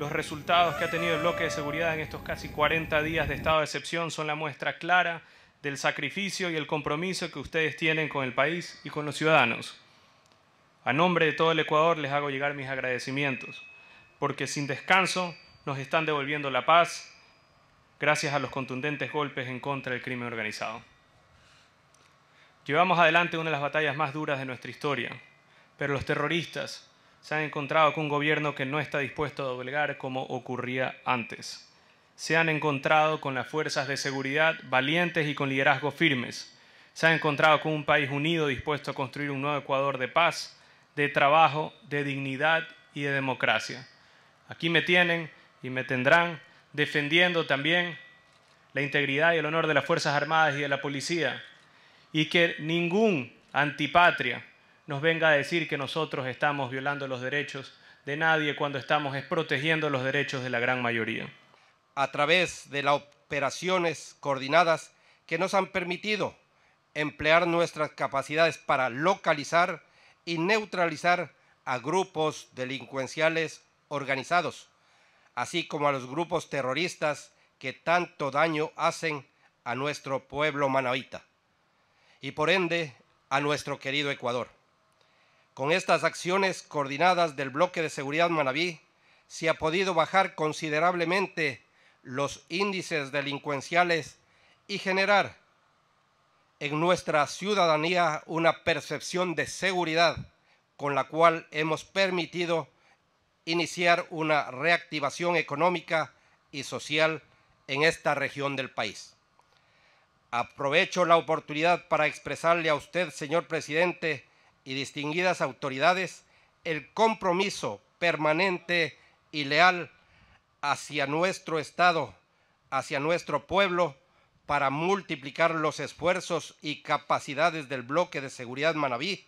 Los resultados que ha tenido el bloque de seguridad en estos casi 40 días de estado de excepción son la muestra clara del sacrificio y el compromiso que ustedes tienen con el país y con los ciudadanos. A nombre de todo el Ecuador les hago llegar mis agradecimientos, porque sin descanso nos están devolviendo la paz gracias a los contundentes golpes en contra del crimen organizado. Llevamos adelante una de las batallas más duras de nuestra historia, pero los terroristas se han encontrado con un gobierno que no está dispuesto a doblegar como ocurría antes. Se han encontrado con las fuerzas de seguridad valientes y con liderazgos firmes. Se han encontrado con un país unido dispuesto a construir un nuevo Ecuador de paz, de trabajo, de dignidad y de democracia. Aquí me tienen y me tendrán defendiendo también la integridad y el honor de las Fuerzas Armadas y de la Policía y que ningún antipatria, nos venga a decir que nosotros estamos violando los derechos de nadie cuando estamos protegiendo los derechos de la gran mayoría. A través de las operaciones coordinadas que nos han permitido emplear nuestras capacidades para localizar y neutralizar a grupos delincuenciales organizados, así como a los grupos terroristas que tanto daño hacen a nuestro pueblo manavita y por ende a nuestro querido Ecuador. Con estas acciones coordinadas del bloque de seguridad Manabí, se ha podido bajar considerablemente los índices delincuenciales y generar en nuestra ciudadanía una percepción de seguridad con la cual hemos permitido iniciar una reactivación económica y social en esta región del país. Aprovecho la oportunidad para expresarle a usted, señor presidente, y distinguidas autoridades el compromiso permanente y leal hacia nuestro Estado, hacia nuestro pueblo, para multiplicar los esfuerzos y capacidades del bloque de seguridad manabí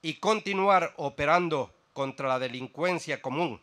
y continuar operando contra la delincuencia común.